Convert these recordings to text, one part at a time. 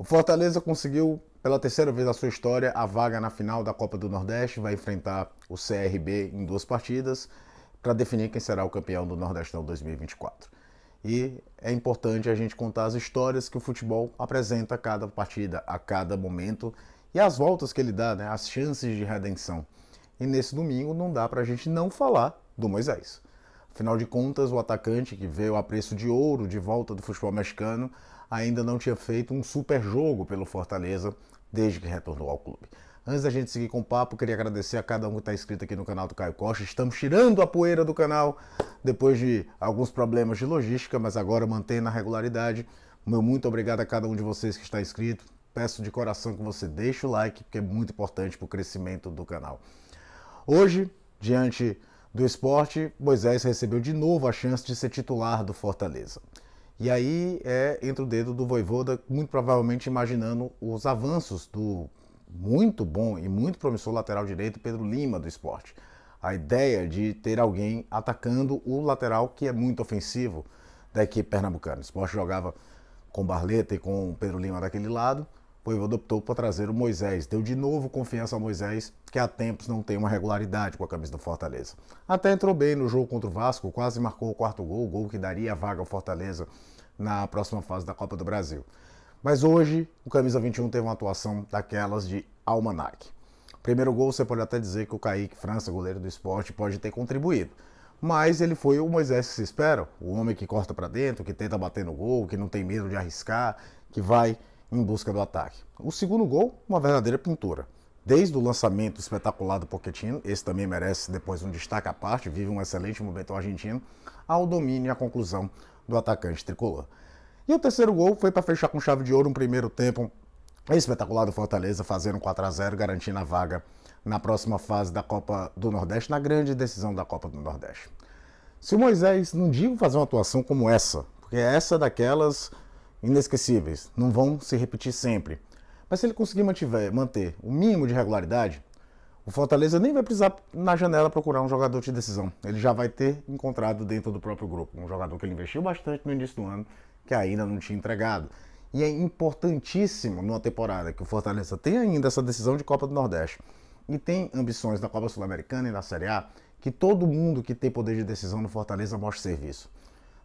O Fortaleza conseguiu pela terceira vez na sua história a vaga na final da Copa do Nordeste, vai enfrentar o CRB em duas partidas para definir quem será o campeão do Nordestão 2024. E é importante a gente contar as histórias que o futebol apresenta a cada partida, a cada momento e as voltas que ele dá, né, as chances de redenção. E nesse domingo não dá para a gente não falar do Moisés. Afinal de contas, o atacante que veio a preço de ouro de volta do futebol mexicano ainda não tinha feito um super jogo pelo Fortaleza desde que retornou ao clube. Antes da gente seguir com o papo, queria agradecer a cada um que está inscrito aqui no canal do Caio Costa. Estamos tirando a poeira do canal depois de alguns problemas de logística, mas agora mantendo a regularidade. Meu muito obrigado a cada um de vocês que está inscrito. Peço de coração que você deixe o like, porque é muito importante para o crescimento do canal. Hoje, diante do esporte, Moisés recebeu de novo a chance de ser titular do Fortaleza. E aí é, entra o dedo do Voivoda, muito provavelmente imaginando os avanços do muito bom e muito promissor lateral direito Pedro Lima do esporte. A ideia de ter alguém atacando o lateral que é muito ofensivo da equipe pernambucana. O esporte jogava com Barleta e com Pedro Lima daquele lado, o voivoda optou por trazer o Moisés, deu de novo confiança a Moisés, que há tempos não tem uma regularidade com a camisa do Fortaleza. Até entrou bem no jogo contra o Vasco, quase marcou o quarto gol, gol que daria a vaga ao Fortaleza na próxima fase da Copa do Brasil. Mas hoje, o camisa 21 teve uma atuação daquelas de almanac. Primeiro gol, você pode até dizer que o Kaique França, goleiro do esporte, pode ter contribuído. Mas ele foi o Moisés que se espera, o homem que corta para dentro, que tenta bater no gol, que não tem medo de arriscar, que vai em busca do ataque. O segundo gol, uma verdadeira pintura. Desde o lançamento espetacular do Pochettino, esse também merece depois um destaque à parte, vive um excelente momento argentino, ao domínio e à conclusão do atacante tricolor. E o terceiro gol foi para fechar com chave de ouro um primeiro tempo espetacular do Fortaleza, fazendo 4 a 0 garantindo a vaga na próxima fase da Copa do Nordeste, na grande decisão da Copa do Nordeste. Se o Moisés, não digo fazer uma atuação como essa, porque essa é daquelas inesquecíveis, não vão se repetir sempre. Mas se ele conseguir mantiver, manter o mínimo de regularidade, o Fortaleza nem vai precisar na janela procurar um jogador de decisão. Ele já vai ter encontrado dentro do próprio grupo um jogador que ele investiu bastante no início do ano, que ainda não tinha entregado. E é importantíssimo numa temporada que o Fortaleza tem ainda essa decisão de Copa do Nordeste e tem ambições da Copa Sul-Americana e da Série A que todo mundo que tem poder de decisão no Fortaleza mostre serviço.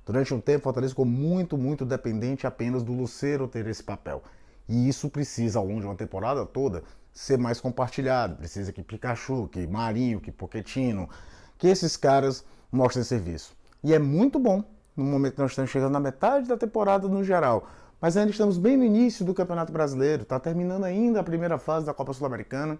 Durante um tempo, Fortaleza ficou muito, muito dependente apenas do Lucero ter esse papel. E isso precisa, ao longo de uma temporada toda, ser mais compartilhado. Precisa que Pikachu, que Marinho, que Poquetino, que esses caras mostrem serviço. E é muito bom, no momento que nós estamos chegando na metade da temporada no geral, mas ainda estamos bem no início do Campeonato Brasileiro, está terminando ainda a primeira fase da Copa Sul-Americana,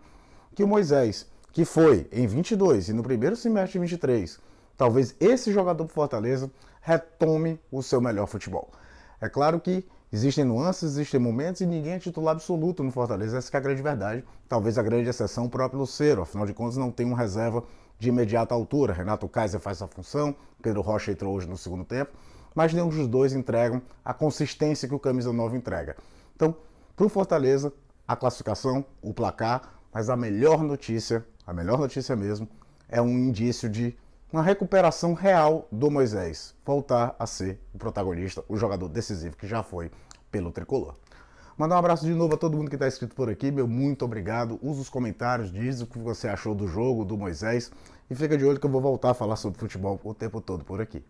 que o Moisés, que foi em 22 e no primeiro semestre de 23, talvez esse jogador do Fortaleza retome o seu melhor futebol. É claro que Existem nuances, existem momentos e ninguém é titular absoluto no Fortaleza. Essa é a grande verdade. Talvez a grande exceção o próprio Lucero. Afinal de contas, não tem um reserva de imediata altura. Renato Kaiser faz essa função, Pedro Rocha entrou hoje no segundo tempo, mas nenhum dos dois entregam a consistência que o Camisa Nova entrega. Então, para o Fortaleza, a classificação, o placar, mas a melhor notícia, a melhor notícia mesmo, é um indício de uma recuperação real do Moisés, voltar a ser o protagonista, o jogador decisivo que já foi pelo tricolor. Mandar um abraço de novo a todo mundo que está inscrito por aqui, meu muito obrigado. Usa os comentários, diz o que você achou do jogo, do Moisés, e fica de olho que eu vou voltar a falar sobre futebol o tempo todo por aqui.